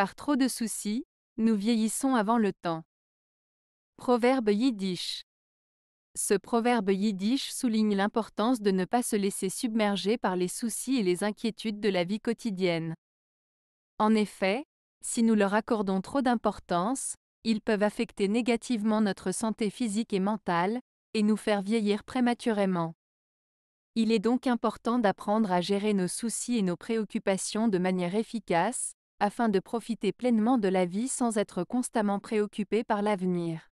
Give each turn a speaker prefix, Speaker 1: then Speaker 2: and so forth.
Speaker 1: Par trop de soucis, nous vieillissons avant le temps. Proverbe yiddish. Ce proverbe yiddish souligne l'importance de ne pas se laisser submerger par les soucis et les inquiétudes de la vie quotidienne. En effet, si nous leur accordons trop d'importance, ils peuvent affecter négativement notre santé physique et mentale, et nous faire vieillir prématurément. Il est donc important d'apprendre à gérer nos soucis et nos préoccupations de manière efficace, afin de profiter pleinement de la vie sans être constamment préoccupé par l'avenir.